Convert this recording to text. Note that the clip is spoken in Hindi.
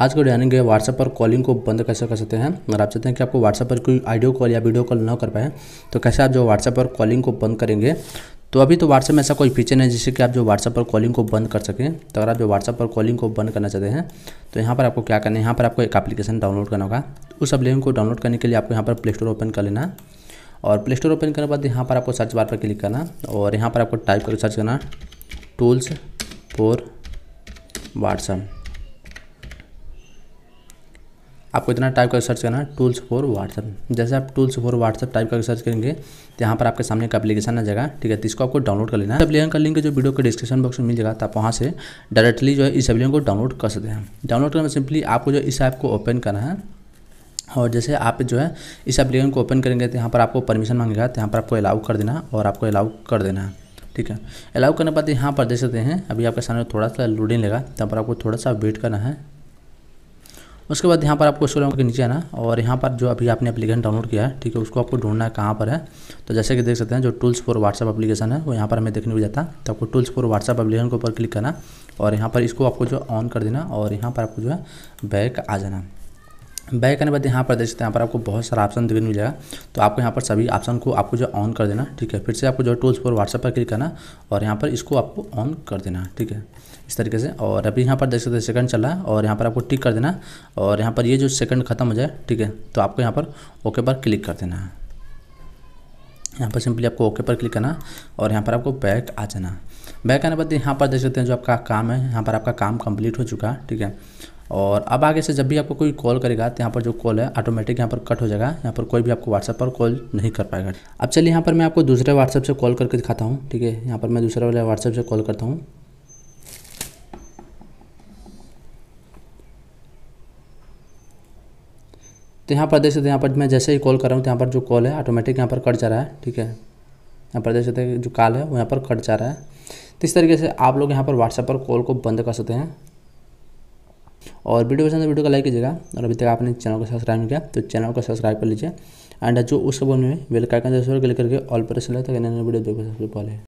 आज का डिजाइनिंग है व्हाट्सएप पर कॉलिंग को बंद कैसे कर सकते हैं अगर आप चाहते हैं कि आपको व्हाट्सएप पर कोई ऑडियो कॉल या वीडियो कॉल ना कर पाए तो कैसे आप जो व्हाट्सएप पर कॉलिंग को बंद करेंगे तो अभी तो व्हाट्सएप में ऐसा कोई फीचर नहीं है जिससे कि आप जो व्हाट्सएप पर कॉलिंग को बंद कर सकें तो अगर आप जो व्हाट्सएप पर कॉलिंग को बंद करना चाहते हैं तो यहाँ पर आपको क्या करना है यहाँ पर आपको एक एप्लीकेशन डाउनलोड करना होगा उस अपलिकेशन को डाउनलोड करने के लिए आपको यहाँ पर प्ले स्टोर ओपन कर लेना है और प्ले स्टोर ओपन करने के बाद यहाँ पर आपको सर्च बार पर क्लिक करना और यहाँ पर आपको टाइप करके सर्च करना टूल्स फॉर व्हाट्सएप आपको इतना टाइप का सर्च करना है टूल्स फॉर व्हाट्सअप जैसे आप टूल्स फॉर व्हाट्सअप टाइप का सर्च करेंगे तो यहाँ पर आपके सामने एक एप्लीकेशन आ जाएगा ठीक है तो इसको आपको डाउनलोड कर लेना है एप्लीकेशन का लिंक जो वीडियो के डिस्क्रिप्शन बॉक्स में मिल जाएगा तो आप वहाँ से डायरेक्टली जो है इस एप्लीकेशन को डाउनलोड कर सकते हैं डाउनलोड करना सिंपली आपको जो इस ऐप को ओपन करना है और जैसे आप जो है इस एप्लीकेशन को ओपन करेंगे तो यहाँ पर आपको परमिशन मांगेगा तो यहाँ पर आपको अलाउ कर देना और आपको अलाउ कर देना है ठीक है अलाउ करने के बाद यहाँ पर देख सकते हैं अभी आपके सामने थोड़ा सा लोडिंग तो यहाँ पर आपको थोड़ा सा वेट करना है उसके बाद यहाँ पर आपको सोलह के नीचे आना और यहाँ पर जो अभी आपने एप्लीकेशन डाउनलोड किया है ठीक है उसको आपको ढूंढना है कहाँ पर है तो जैसे कि देख सकते हैं जो टूल्स फॉर व्हाट्सअप एप्लीकेशन है वो यहाँ पर हमें देखने को जाता है तो आपको टूल्स फॉर व्हाट्सअप एप्लीकेशन के ऊपर क्लिक करना और यहाँ पर इसको आपको जो ऑन कर देना और यहाँ पर आपको जो है बैक आ जाना बैक आने के बाद यहाँ पर देख सकते हैं यहाँ पर आपको बहुत सारा ऑप्शन देखने मिल जाएगा तो आपको यहाँ पर सभी ऑप्शन को आपको जो ऑन कर देना ठीक है फिर से आपको जो टूल्स पर व्हाट्सएप पर क्लिक करना और यहाँ पर इसको आपको ऑन कर देना ठीक है इस तरीके से और अभी यहाँ पर देख सकते हैं सेकंड चल रहा है और यहाँ पर आपको टिक कर देना और यहाँ पर ये जो सेकंड खत्म हो जाए ठीक है तो आपको यहाँ पर ओके पर क्लिक कर देना है यहाँ पर सिंपली आपको ओके पर क्लिक करना और यहाँ पर आपको बैक आ जाना बैक आने के बाद यहाँ पर देख सकते हैं जो आपका काम है यहाँ पर आपका काम कंप्लीट हो चुका है ठीक है और अब आगे से जब भी आपको कोई कॉल करेगा तो यहाँ पर जो कॉल है ऑटोमेटिक यहाँ पर कट हो जाएगा यहाँ पर कोई भी आपको व्हाट्सएप पर कॉल नहीं कर पाएगा अब चलिए यहाँ पर मैं आपको दूसरे व्हाट्सएप से कॉल करके दिखाता हूँ ठीक है यहाँ पर मैं दूसरे वाले व्हाट्सएप से कॉल करता हूँ तो यहाँ पर देख सकते यहाँ पर मैं जैसे ही कॉल कर रहा हूँ तो यहाँ पर जो कॉल है ऑटोमेटिक यहाँ पर कट जा रहा है ठीक है यहाँ पर देख सकते हैं जो कॉल है वो यहाँ पर कट जा रहा है तो इस तरीके से आप लोग यहाँ पर व्हाट्सएप पर कॉल को बंद कर सकते हैं और वीडियो पसंद है तो वीडियो को लाइक कीजिएगा और अभी तक आपने चैनल को सब्सक्राइब नहीं किया तो चैनल को सब्सक्राइब कर लीजिए एंड जो उसके सब में वेलकाइकन का जरूर क्लिक करके ऑल पर सेलेक्ट ताकि नए नए वीडियो देखो सबसे पहले